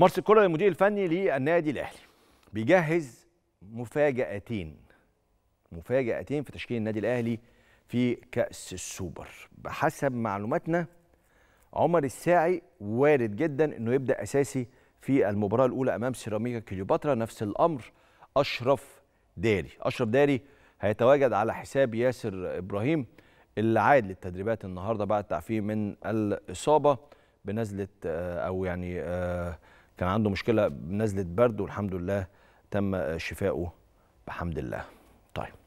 مارسيل كولر المدير الفني للنادي الاهلي بيجهز مفاجاتين مفاجاتين في تشكيل النادي الاهلي في كاس السوبر بحسب معلوماتنا عمر الساعي وارد جدا انه يبدا اساسي في المباراه الاولى امام سيراميكا كليوباترا نفس الامر اشرف داري اشرف داري هيتواجد على حساب ياسر ابراهيم اللي عاد للتدريبات النهارده بعد تعفيه من الاصابه بنزله آه، او يعني آه، كان عنده مشكله بنزله برد والحمد لله تم شفائه بحمد الله طيب